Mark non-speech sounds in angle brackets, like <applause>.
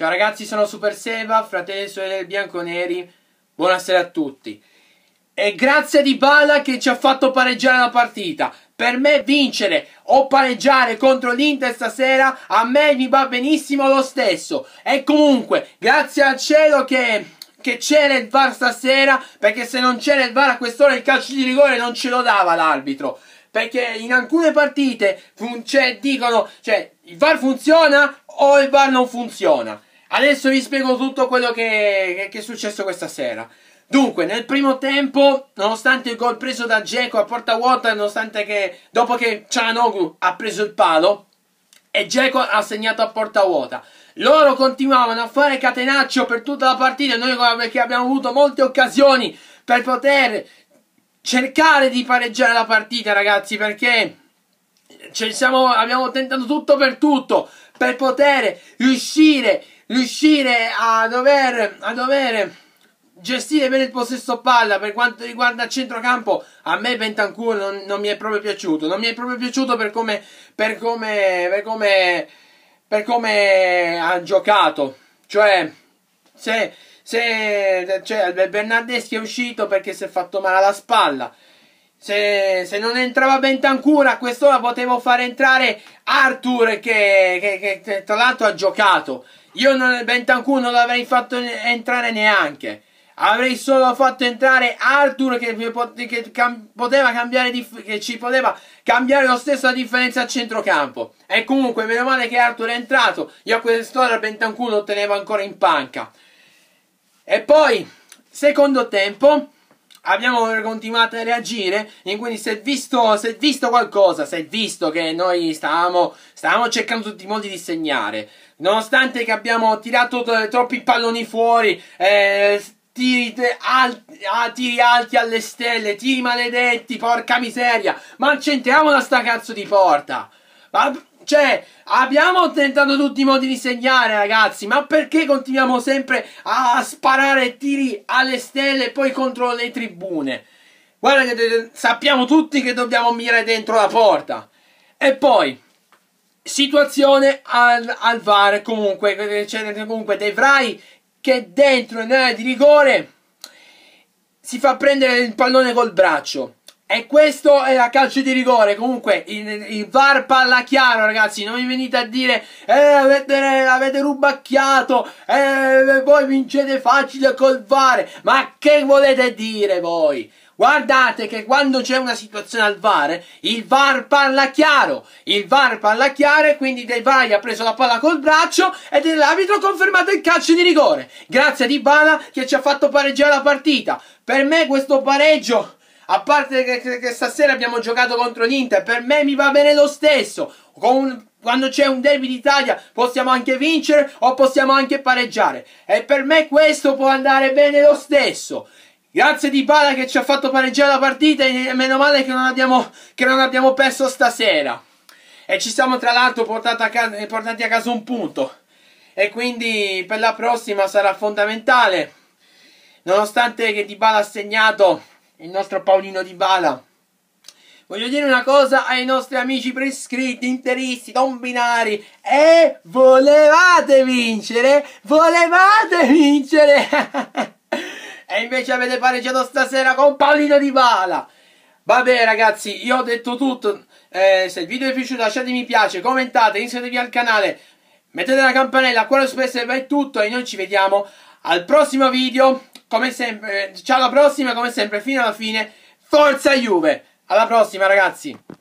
Ciao ragazzi, sono Super Seba, fratelli e sorelle bianconeri. Buonasera a tutti. E grazie a Bala che ci ha fatto pareggiare la partita. Per me vincere o pareggiare contro l'Inter stasera a me mi va benissimo lo stesso. E comunque, grazie al cielo che che c'era il VAR stasera perché se non c'era il VAR a quest'ora il calcio di rigore non ce lo dava l'arbitro perché in alcune partite fun- cioè, dicono cioè, il VAR funziona o il VAR non funziona Adesso vi spiego tutto quello che, che, che è successo questa sera. Dunque, nel primo tempo, nonostante il gol preso da Dzeko a porta vuota, nonostante che dopo che Cianoglu ha preso il palo e Dzeko ha segnato a porta vuota, loro continuavano a fare catenaccio per tutta la partita. Noi perché abbiamo avuto molte occasioni per poter cercare di pareggiare la partita, ragazzi, perché siamo, abbiamo tentato tutto per tutto per poter riuscire a riuscire a dover, a dover gestire bene il possesso palla per quanto riguarda il centrocampo a me Bentancur non, non, mi è proprio piaciuto non mi è proprio piaciuto per come per come per come per come ha giocato cioè se, se cioè, Bernardeschi è uscito perché si è fatto male alla spalla se, se, non entrava Bentancur a quest'ora potevo far entrare Arthur che, che, che tra l'altro ha giocato io non, Bentancur non l'avrei fatto entrare neanche. Avrei solo fatto entrare Arthur che, che, cam che ci poteva cambiare lo stesso la differenza a centrocampo. E comunque, meno male che Arthur è entrato. Io a quest'ora Bentancur lo tenevo ancora in panca. E poi, secondo tempo, abbiamo continuato a reagire e quindi se è visto, se visto qualcosa, se è visto che noi stavamo, stavamo cercando tutti i modi di segnare, nonostante che abbiamo tirato troppi palloni fuori, eh, Tiri, alti, ah, tiri alti alle stelle, tiri maledetti, porca miseria, ma centriamo la sta cazzo di porta. Ma cioè, abbiamo tentato tutti i modi di segnare, ragazzi, ma perché continuiamo sempre a sparare tiri alle stelle e poi contro le tribune? Guarda che sappiamo tutti che dobbiamo mirare dentro la porta. E poi, situazione al, al VAR comunque, eh, c'è cioè, comunque De Vrij che dentro in area di rigore si fa prendere il pallone col braccio. E questo è a calcio di rigore. Comunque, il, VAR palla chiaro, ragazzi. Non mi venite a dire, eh, avete, avete rubacchiato, eh, voi vincete facile col VAR. Ma che volete dire voi? Guardate che quando c'è una situazione al VAR, il VAR parla chiaro. Il VAR parla chiaro e quindi De Vai ha preso la palla col braccio ed l'arbitro ha confermato il calcio di rigore. Grazie a Dybala che ci ha fatto pareggiare la partita. Per me questo pareggio a parte che, che, che stasera abbiamo giocato contro l'Inter, per me mi va bene lo stesso. Con, quando c'è un derby d'Italia possiamo anche vincere o possiamo anche pareggiare. E per me questo può andare bene lo stesso. Grazie di Pala che ci ha fatto pareggiare la partita e meno male che non abbiamo, che non abbiamo perso stasera. E ci siamo tra l'altro portati a casa un punto. E quindi per la prossima sarà fondamentale. Nonostante che Di Bala ha segnato il nostro Paolino Di Bala. Voglio dire una cosa ai nostri amici prescritti, interisti, non binari. E volevate vincere? Volevate vincere? <laughs> e invece avete pareggiato stasera con Paolino Di Bala. Vabbè ragazzi, io ho detto tutto. Eh, se il video vi è piaciuto lasciate mi piace, commentate, iscrivetevi al canale. Mettete la campanella, quello spesso è tutto e noi ci vediamo al prossimo video come sempre, ciao alla prossima, come sempre, fino alla fine, forza Juve! Alla prossima ragazzi!